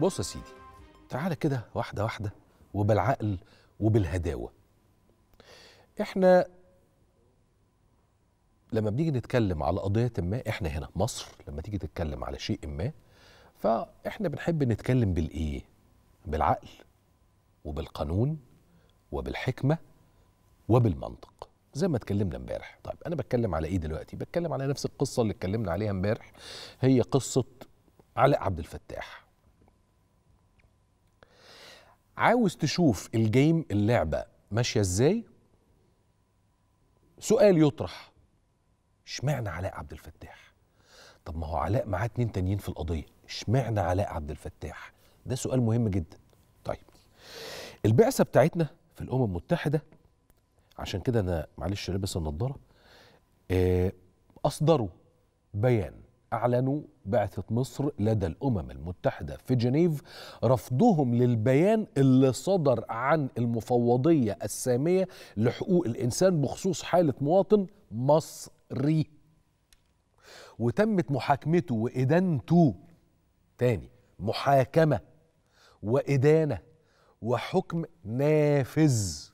بص يا سيدي تعالى كده واحده واحده وبالعقل وبالهداوه احنا لما بنيجي نتكلم على قضيه ما احنا هنا مصر لما تيجي تتكلم على شيء ما فاحنا بنحب نتكلم بالايه بالعقل وبالقانون وبالحكمه وبالمنطق زي ما اتكلمنا امبارح طيب انا بتكلم على ايه دلوقتي بتكلم على نفس القصه اللي اتكلمنا عليها امبارح هي قصه علاء عبد الفتاح عاوز تشوف الجيم اللعبه ماشيه ازاي سؤال يطرح اشمعنى علاء عبد الفتاح طب ما هو علاء معاه اتنين تانيين في القضيه اشمعنى علاء عبد الفتاح ده سؤال مهم جدا طيب البعثه بتاعتنا في الامم المتحده عشان كده انا معلش لابس النضاره آه، اصدروا بيان أعلنوا بعثة مصر لدى الأمم المتحدة في جنيف رفضهم للبيان اللي صدر عن المفوضية السامية لحقوق الإنسان بخصوص حالة مواطن مصري وتمت محاكمته وإدانته تاني محاكمة وإدانة وحكم نافذ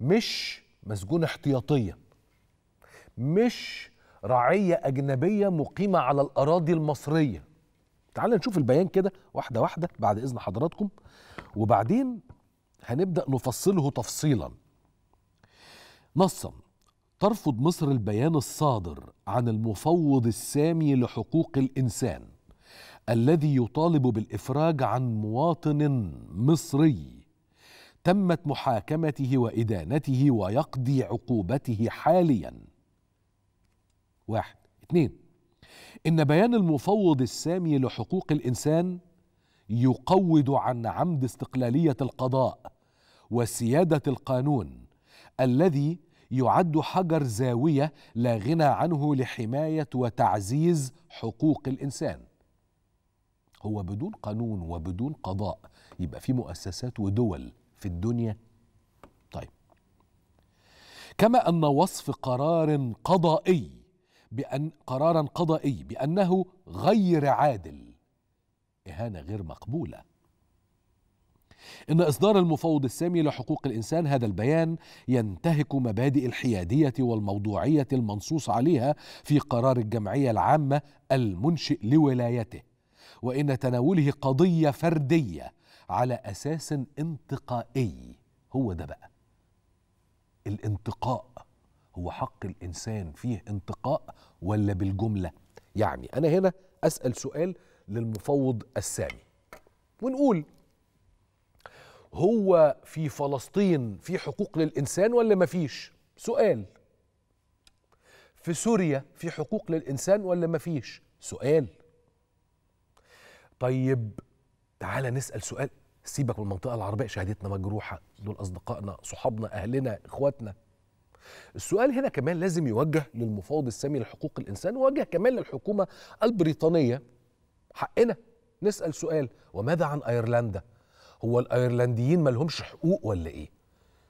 مش مسجون احتياطيا مش رعية أجنبية مقيمة على الأراضي المصرية تعال نشوف البيان كده واحدة واحدة بعد إذن حضراتكم وبعدين هنبدأ نفصله تفصيلا نصا ترفض مصر البيان الصادر عن المفوض السامي لحقوق الإنسان الذي يطالب بالإفراج عن مواطن مصري تمت محاكمته وإدانته ويقضي عقوبته حالياً واحد اتنين إن بيان المفوض السامي لحقوق الإنسان يقود عن عمد استقلالية القضاء وسيادة القانون الذي يعد حجر زاوية لا غنى عنه لحماية وتعزيز حقوق الإنسان هو بدون قانون وبدون قضاء يبقى في مؤسسات ودول في الدنيا طيب كما أن وصف قرار قضائي بأن قرارا قضائي بأنه غير عادل إهانة غير مقبولة إن إصدار المفوض السامي لحقوق الإنسان هذا البيان ينتهك مبادئ الحيادية والموضوعية المنصوص عليها في قرار الجمعية العامة المنشئ لولايته وإن تناوله قضية فردية على أساس انتقائي هو ده بقى الانتقاء هو حق الانسان فيه انتقاء ولا بالجمله يعني انا هنا اسال سؤال للمفوض السامي ونقول هو في فلسطين في حقوق للانسان ولا مفيش سؤال في سوريا في حقوق للانسان ولا مفيش سؤال طيب تعالى نسال سؤال سيبك من المنطقه العربيه شهادتنا مجروحه دول اصدقائنا صحابنا اهلنا اخواتنا السؤال هنا كمان لازم يوجه للمفوض السامي لحقوق الإنسان ويوجه كمان للحكومة البريطانية حقنا نسأل سؤال وماذا عن أيرلندا هو الأيرلنديين ما لهمش حقوق ولا إيه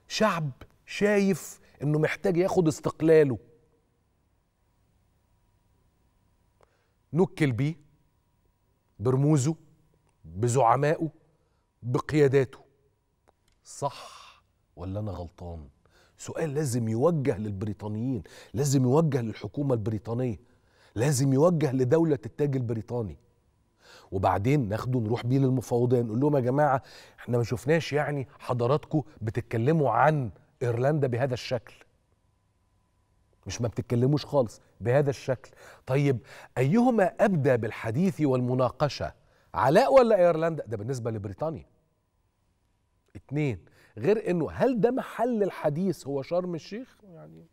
شعب شايف إنه محتاج ياخد استقلاله نكل بيه برموزه بزعمائه بقياداته صح ولا انا غلطان سؤال لازم يوجه للبريطانيين لازم يوجه للحكومة البريطانية لازم يوجه لدولة التاج البريطاني وبعدين ناخده نروح بيه للمفوضية نقول لهم يا جماعة احنا ما شفناش يعني حضراتكم بتتكلموا عن إيرلندا بهذا الشكل مش ما بتتكلموش خالص بهذا الشكل طيب أيهما أبدى بالحديث والمناقشة علاء ولا إيرلندا ده بالنسبة لبريطانيا اتنين غير انه هل ده محل الحديث هو شرم الشيخ يعني